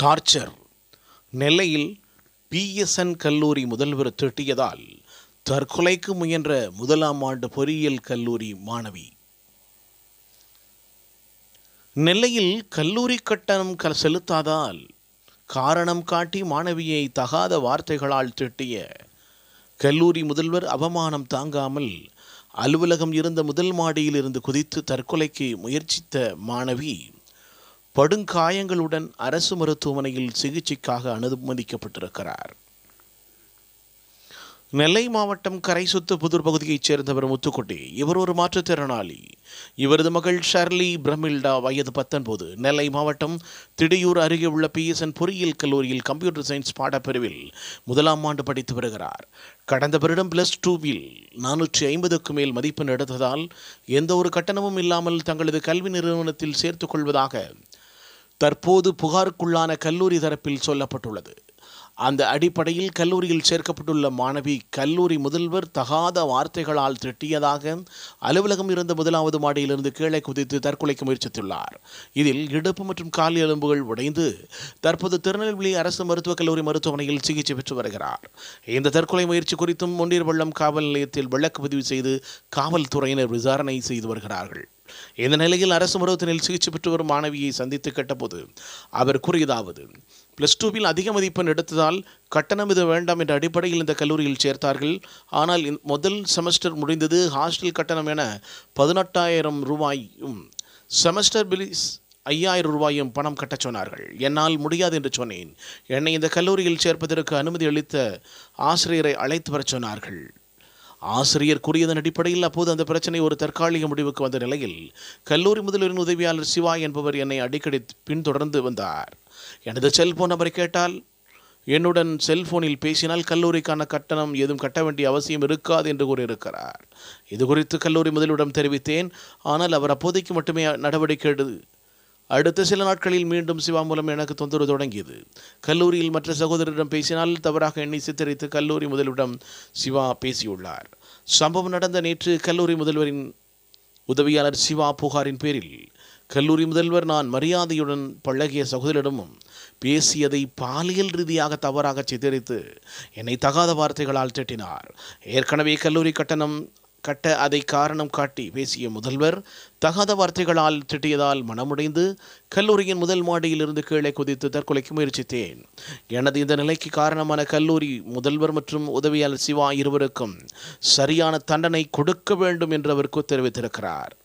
torture நெல்லையில் BSN கல்லூரி முதல்வர் திட்டியதால் தற்கொலைக்கு முயன்ற முதலாம் ஆண்டு பொறியியல் கல்லூரி மாணவி நெல்லையில் கல்லூரி கட்டணம் க செலுத்தாதால் காரணம் காட்டி மாணவியை தகாத வார்த்தைகளால் திட்டிய கல்லூரி முதல்வர் அவமானம் தாங்காமல் அலுவலகம் இருந்த முதல் மாடியில் இருந்து குதித்து தற்கொலைக்கு முயற்சித்த மாணவி படுங்காயங்களுடன் அரசு மருத்துவமனையில் சிகிச்சைக்காக அனுமதிக்கப்பட்டிருக்கிறார் நெல்லை மாவட்டம் கரைசுத்து புதூர் பகுதியைச் சேர்ந்தவர் முத்துக்குட்டி இவர் ஒரு மாற்றுத்திறனாளி இவரது மகள் ஷர்லி பிரமில்டா வயது பத்தொன்பது நெல்லை மாவட்டம் திடியூர் அருகே உள்ள பிஎஸ்என் பொறியியல் கல்லூரியில் கம்ப்யூட்டர் சயின்ஸ் பாடப்பிரிவில் முதலாம் ஆண்டு படித்து வருகிறார் கடந்த வருடம் பிளஸ் டூவில் நானூற்றி ஐம்பதுக்கு மேல் மதிப்பெண் எடுத்ததால் எந்த ஒரு கட்டணமும் இல்லாமல் தங்களது கல்வி நிறுவனத்தில் சேர்த்துக் கொள்வதாக தற்போது புகாருக்குள்ளான கல்லூரி தரப்பில் சொல்லப்பட்டுள்ளது அந்த அடிப்படையில் கல்லூரியில் சேர்க்கப்பட்டுள்ள மாணவி கல்லூரி முதல்வர் தகாத வார்த்தைகளால் திட்டியதாக அலுவலகம் இருந்த முதலாவது மாடியிலிருந்து கீழே குதித்து தற்கொலைக்கு முயற்சித்துள்ளார் இதில் இடுப்பு மற்றும் கால் எலும்புகள் உடைந்து தற்போது திருநெல்வேலி அரசு மருத்துவக் கல்லூரி மருத்துவமனையில் சிகிச்சை பெற்று வருகிறார் இந்த தற்கொலை முயற்சி குறித்தும் முன்னீர் காவல் நிலையத்தில் வழக்கு பதிவு செய்து காவல்துறையினர் விசாரணை செய்து வருகிறார்கள் இந்த நிலையில் அரசு மருத்துவத்தினில் சிகிச்சை பெற்று வரும் மாணவியை சந்தித்து கேட்டபோது அவர் கூறியதாவது ப்ளஸ் டூவில் அதிக மதிப்பெண் எடுத்ததால் கட்டணம் இது வேண்டாம் என்ற அடிப்படையில் இந்த கல்லூரியில் சேர்த்தார்கள் ஆனால் முதல் செமஸ்டர் முடிந்தது ஹாஸ்டல் கட்டணம் என பதினெட்டாயிரம் ரூபாயும் செமஸ்டர் பிலிஸ் ஐயாயிரம் ரூபாயும் பணம் கட்டச் சொன்னார்கள் என்னால் முடியாது என்று சொன்னேன் என்னை இந்த கல்லூரியில் சேர்ப்பதற்கு அனுமதி அளித்த ஆசிரியரை அழைத்து வரச் சொன்னார்கள் ஆசிரியர் கூறியதன் அடிப்படையில் அப்போது அந்த பிரச்சனை ஒரு தற்காலிக முடிவுக்கு வந்த நிலையில் கல்லூரி முதல்வரின் உதவியாளர் சிவா என்பவர் என்னை அடிக்கடி பின்தொடர்ந்து வந்தார் எனது செல்போன் நபரை கேட்டால் என்னுடன் செல்போனில் பேசினால் கல்லூரிக்கான கட்டணம் எதுவும் கட்ட வேண்டிய அவசியம் இருக்காது என்று கூறியிருக்கிறார் இது குறித்து கல்லூரி முதலிடம் தெரிவித்தேன் ஆனால் அவர் அப்போதைக்கு மட்டுமே நடவடிக்கை எடு அடுத்த சில நாட்களில் மீண்டும் சிவா மூலம் எனக்கு தொந்தரவு தொடங்கியது கல்லூரியில் மற்ற சகோதரரிடம் பேசினால் தவறாக எண்ணி சித்தரித்து கல்லூரி முதல்வரிடம் சிவா பேசியுள்ளார் சம்பவம் நடந்த நேற்று கல்லூரி முதல்வரின் உதவியாளர் சிவா புகாரின் பேரில் கல்லூரி முதல்வர் நான் மரியாதையுடன் பழகிய சகோதரிடமும் பேசியதை பாலியல் ரீதியாக தவறாக சித்தரித்து என்னை தகாத வார்த்தைகளால் திட்டினார் ஏற்கனவே கல்லூரி கட்டணம் கட்ட அதை காரணம் காட்டி பேசிய முதல்வர் தகாத வார்த்தைகளால் திட்டியதால் மனமுடைந்து கல்லூரியின் முதல் மாடியிலிருந்து கீழே குதித்து தற்கொலைக்கு முயற்சித்தேன் எனது இந்த நிலைக்கு காரணமான கல்லூரி முதல்வர் மற்றும் உதவியாளர் சிவா இருவருக்கும் சரியான தண்டனை கொடுக்க வேண்டும் என்று அவர் தெரிவித்திருக்கிறார்